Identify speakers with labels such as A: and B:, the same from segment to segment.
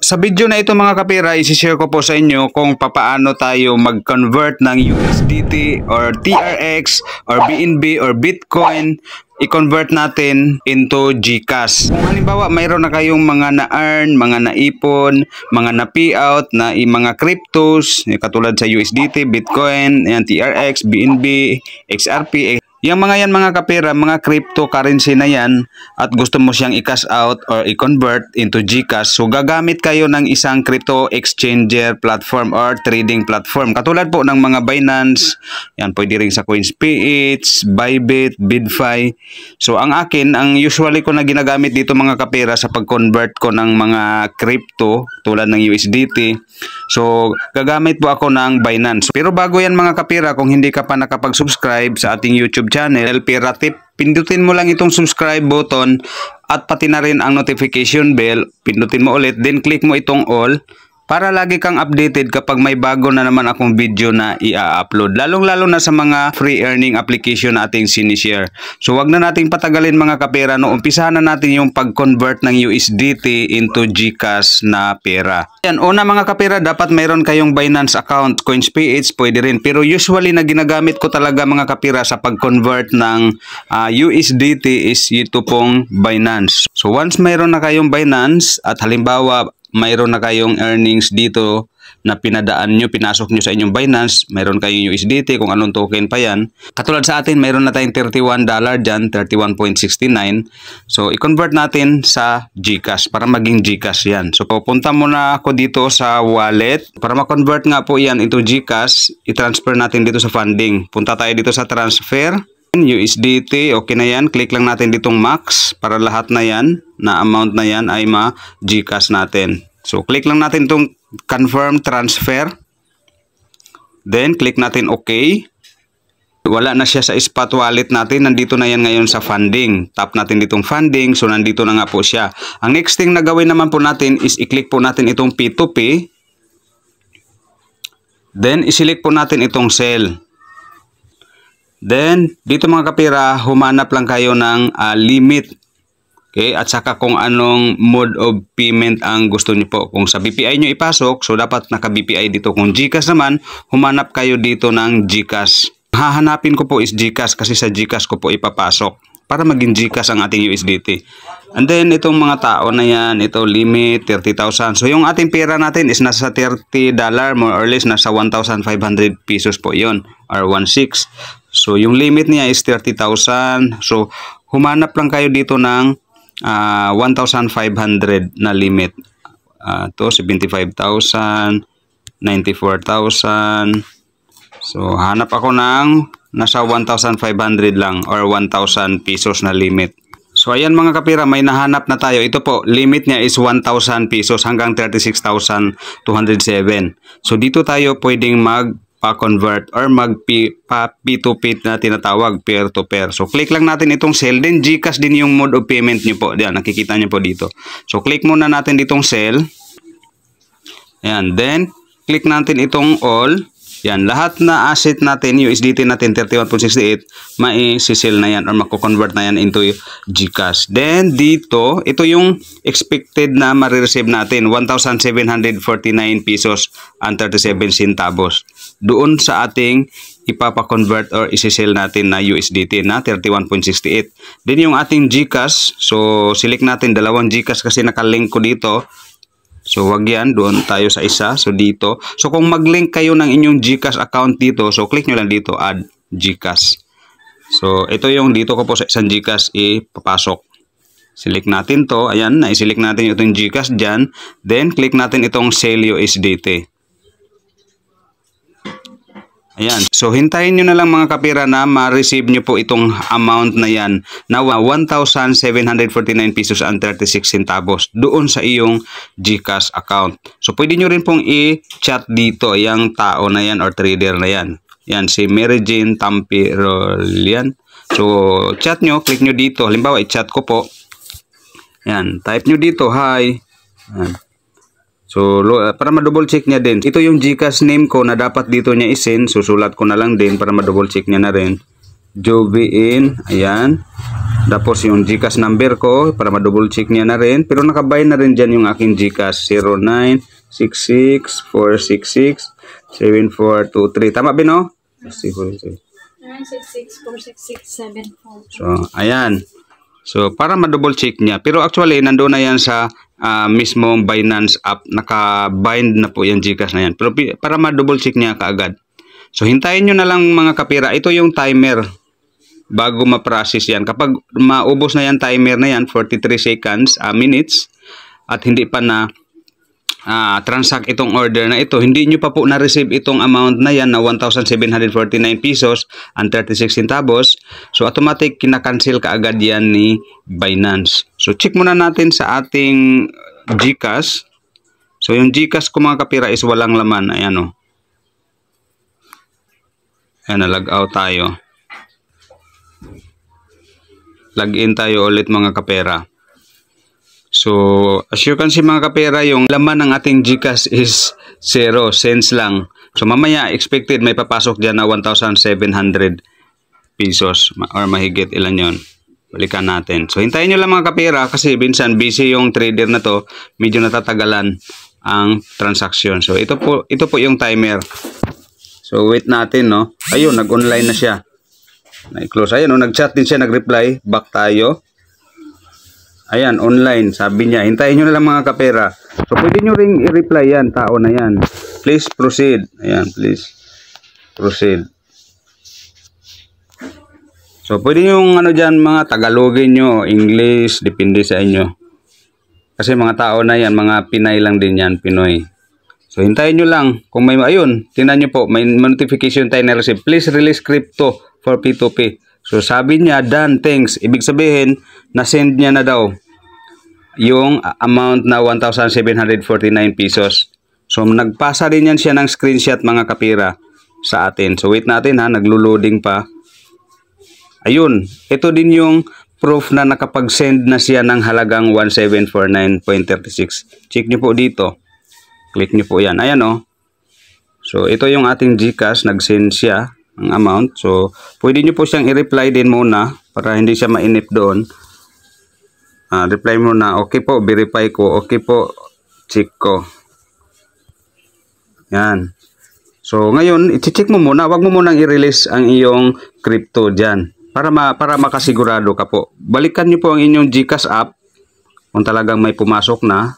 A: Sa video na ito mga kapira, isishare ko po sa inyo kung papaano tayo mag-convert ng USDT or TRX or BNB or Bitcoin i-convert natin into GCash. Kung halimbawa mayroon na kayong mga na-earn, mga naipon, mga na-payout na mga cryptos, eh, katulad sa USDT, Bitcoin, ayan, TRX, BNB, XRP, yung mga yan mga kapera, mga cryptocurrency na yan at gusto mo siyang i-cash out or i-convert into GCash, so gagamit kayo ng isang crypto exchanger platform or trading platform. Katulad po ng mga Binance, yan pwede rin sa CoinsPH, Bybit, BidFi. So ang akin, ang usually ko na ginagamit dito mga kapera sa pag-convert ko ng mga crypto tulad ng USDT, So, gagamit po ako ng Binance. Pero bago yan mga kapera, kung hindi ka pa nakapag-subscribe sa ating YouTube channel, LP Ratip, pindutin mo lang itong subscribe button at pati na rin ang notification bell. Pindutin mo ulit, then click mo itong all para lagi kang updated kapag may bago na naman akong video na i-upload. Lalong-lalo na sa mga free earning application na ating sinishare. So wag na nating patagalin mga kapera. No, umpisahan na natin yung pag-convert ng USDT into GCash na pera. Yan, una mga kapera, dapat mayroon kayong Binance account, CoinsPH, pwede rin. Pero usually na ginagamit ko talaga mga kapera sa pag-convert ng uh, ah, USDT is ito pong Binance. So once mayroon na kayong Binance at halimbawa mayroon na kayong earnings dito na pinadaan nyo, pinasok nyo sa inyong Binance, mayroon kayong USDT, kung anong token pa yan. Katulad sa atin, mayroon na tayong $31 dyan, 31.69. So, i-convert natin sa GCash para maging GCash yan. So, pupunta muna ako dito sa wallet. Para ma-convert nga po yan into GCash, i-transfer natin dito sa funding. Punta tayo dito sa transfer. USDT, okay na yan. Click lang natin ditong max para lahat na yan, na amount na yan ay ma-GCash natin. So, click lang natin itong confirm transfer. Then, click natin okay. Wala na siya sa spot wallet natin. Nandito na yan ngayon sa funding. Tap natin ditong funding. So, nandito na nga po siya. Ang next thing na gawin naman po natin is i-click po natin itong P2P. Then, iselect po natin itong sell. Then, dito mga kapira, humanap lang kayo ng uh, limit. Okay? At saka kung anong mode of payment ang gusto niyo po. Kung sa BPI niyo ipasok, so dapat naka-BPI dito. Kung GCash naman, humanap kayo dito ng GCash. Hahanapin ko po is GCash kasi sa GCash ko po ipapasok para maging GCash ang ating USDT. And then, itong mga tao na yan, ito limit, 30,000. So, yung ating pera natin is nasa 30 dollar, more or less, nasa 1,500 pesos po yon or 1,600. So, yung limit niya is 30,000. So, humanap lang kayo dito ng uh, ah, 1,500 na limit. Uh, 75,000, 94,000. So, hanap ako ng nasa 1,500 lang or 1,000 pesos na limit. So ayan mga kapira, may nahanap na tayo. Ito po, limit niya is 1,000 pesos hanggang 36,207. So dito tayo pwedeng mag pa-convert or mag-P2P na tinatawag, peer-to-peer. -peer. So, click lang natin itong sell. Then, Gcash din yung mode of payment nyo po. Yan, nakikita nyo po dito. So, click muna natin itong sell. Ayan, then, click natin itong all. Yan, lahat na asset natin, USDT natin, 31.68, maisisil na yan or mako-convert na yan into Gcash. Then, dito, ito yung expected na marireceive natin, 1,749 pesos and 37 centavos doon sa ating ipapa-convert or isi-sell natin na USDT na 31.68. Then yung ating GCash, so select natin dalawang GCash kasi nakalink ko dito. So wag yan, doon tayo sa isa. So dito. So kung mag-link kayo ng inyong GCash account dito, so click nyo lang dito, add GCash. So ito yung dito ko po sa isang GCash ipapasok. Select natin to. Ayan, na-select natin itong GCash dyan. Then, click natin itong Sell USDT. Ayan. So, hintayin nyo na lang mga kapira na ma-receive nyo po itong amount na yan na 1,749 pesos and 36 centavos doon sa iyong GCash account. So, pwede nyo rin pong i-chat dito yung tao na yan or trader na yan. Yan, si Mary Jane Tampirol yan. So, chat nyo, click nyo dito. Halimbawa, i-chat ko po. Yan, type nyo dito, hi. Yan. So, ah, para ma-double check niya din. Ito yung Gcash name ko na dapat dito niya isin. Susulat ko na lang din para ma-double check niya na rin. Joviin. Ayan. Tapos yung Gcash number ko para ma-double check niya na rin. Pero nakabayan na rin dyan yung aking Gcash. 09664667423. Tama ba no? 966466743. So, ayan. So, para ma-double check niya. Pero actually, nandoon na yan sa uh, ah, mismong Binance app. Naka-bind na po yung Gcash na yan. Pero para ma-double check niya kaagad. So, hintayin nyo na lang mga kapira. Ito yung timer bago ma-process yan. Kapag maubos na yan timer na yan, 43 seconds, uh, minutes, at hindi pa na uh, transact itong order na ito, hindi nyo pa po na-receive itong amount na yan na 1,749 pesos and 36 centavos. So automatic kinakancel ka agad yan ni Binance. So check muna natin sa ating GCash. So yung GCash ko mga kapira is walang laman. Ayan o. Oh. Ayan na, log out tayo. Log in tayo ulit mga kapera. So, as you can see mga kapera, yung laman ng ating GCash is 0 cents lang. So, mamaya, expected may papasok dyan na 1,700 pesos or mahigit ilan yon Balikan natin. So, hintayin nyo lang mga kapera kasi minsan busy yung trader na to. Medyo natatagalan ang transaction. So, ito po, ito po yung timer. So, wait natin, no? Ayun, nag-online na siya. Na-close. Ayun, no? nag-chat din siya, nag-reply. Back tayo. Ayan, online. Sabi niya, hintayin nyo na lang mga kapera. So, pwede nyo ring i-reply yan, tao na yan. Please proceed. Ayan, please proceed. So, pwede yung ano dyan, mga Tagalogin nyo, English, depende sa inyo. Kasi mga tao na yan, mga Pinay lang din yan, Pinoy. So, hintayin nyo lang. Kung may, ayun, tingnan nyo po, may notification tayo na receive. Please release crypto for P2P. So sabi niya done thanks. Ibig sabihin na-send niya na daw yung amount na 1,749 pesos. So nagpasa rin yan siya ng screenshot mga kapira sa atin. So wait natin ha, naglo-loading pa. Ayun, ito din yung proof na nakapag-send na siya ng halagang 1749.36. Check nyo po dito. Click nyo po yan. Ayan o. Oh. So, ito yung ating GCash. Nag-send siya ang amount. So, pwede nyo po siyang i-reply din muna para hindi siya mainip doon. Uh, reply muna, okay po, verify ko, okay po, check ko. Yan. So, ngayon, i-check mo muna, wag mo munang i-release ang iyong crypto dyan para, ma para makasigurado ka po. Balikan nyo po ang inyong GCash app kung talagang may pumasok na.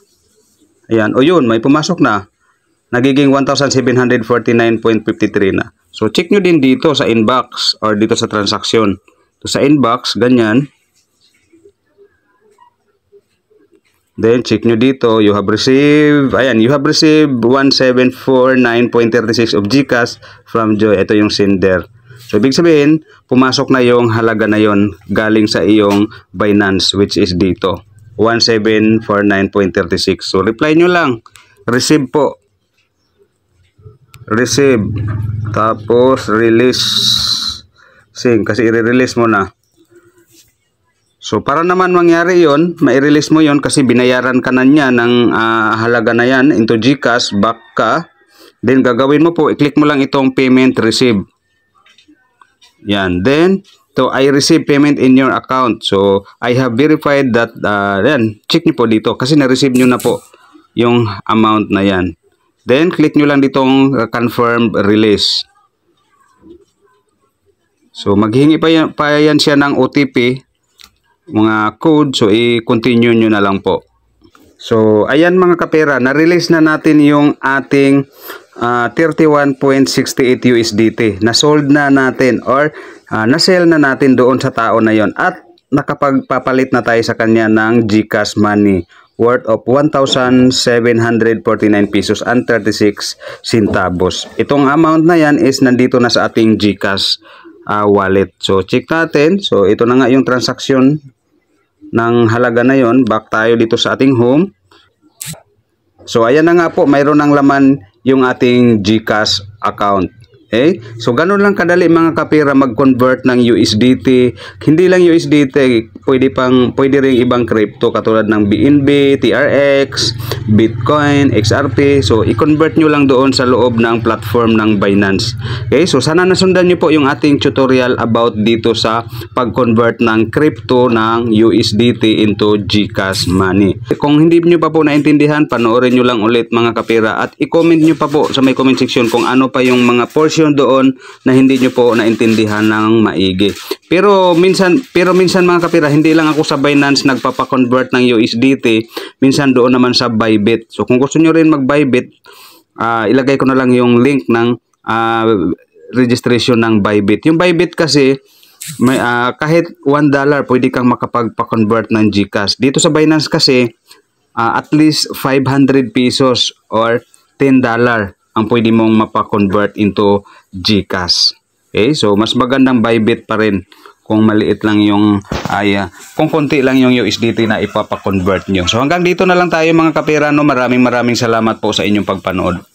A: Ayan, o yun, may pumasok na nagiging 1,749.53 na. So, check nyo din dito sa inbox or dito sa transaksyon. So, sa inbox, ganyan. Then, check nyo dito, you have received, ayan, you have received 1749.36 of GCash from Joy. Ito yung sender. So, ibig sabihin, pumasok na yung halaga na yon galing sa iyong Binance, which is dito. 1749.36. So, reply nyo lang. Receive po receive tapos release sing kasi i-release mo na So para naman mangyari 'yon, mai-release mo 'yon kasi binayaran ka na niya ng uh, halaga na 'yan into GCash back ka. Then gagawin mo po, i-click mo lang itong payment receive. Yan, then to I receive payment in your account. So I have verified that uh, yan, check niyo po dito kasi na-receive niyo na po yung amount na 'yan. Then, click nyo lang ditong uh, confirm release. So, maghingi pa yan, pa yan siya ng OTP, mga code. So, i-continue nyo na lang po. So, ayan mga kapera, na-release na natin yung ating uh, 31.68 USDT. Na-sold na natin or uh, na-sell na natin doon sa tao na yon At nakapagpapalit na tayo sa kanya ng GCash money worth of 1,749 pesos and 36 centavos. Itong amount na yan is nandito na sa ating GCash uh, wallet. So, check natin. So, ito na nga yung transaction ng halaga na yon. Back tayo dito sa ating home. So, ayan na nga po. Mayroon ng laman yung ating GCash account. Okay? So, ganun lang kadali mga kapira mag-convert ng USDT. Hindi lang USDT, pwede, pang, pwede rin ibang crypto katulad ng BNB, TRX, Bitcoin, XRP. So, i-convert nyo lang doon sa loob ng platform ng Binance. Okay? So, sana nasundan nyo po yung ating tutorial about dito sa pag-convert ng crypto ng USDT into GCash money. Kung hindi nyo pa po naintindihan, panoorin nyo lang ulit mga kapira at i-comment nyo pa po sa may comment section kung ano pa yung mga portion informasyon doon na hindi nyo po naintindihan ng maigi. Pero minsan pero minsan mga kapira, hindi lang ako sa Binance nagpapa-convert ng USDT, minsan doon naman sa Bybit. So kung gusto niyo rin mag-Bybit, uh, ilagay ko na lang yung link ng uh, registration ng Bybit. Yung Bybit kasi may uh, kahit 1 dollar pwede kang makapagpa-convert ng GCash. Dito sa Binance kasi uh, at least 500 pesos or 10 dollar ang pwede mong mapa-convert into GCash. Okay? So, mas magandang Bybit pa rin kung maliit lang yung ay uh, kung konti lang yung USDT na ipapa-convert nyo. So hanggang dito na lang tayo mga kapirano. Maraming maraming salamat po sa inyong pagpanood.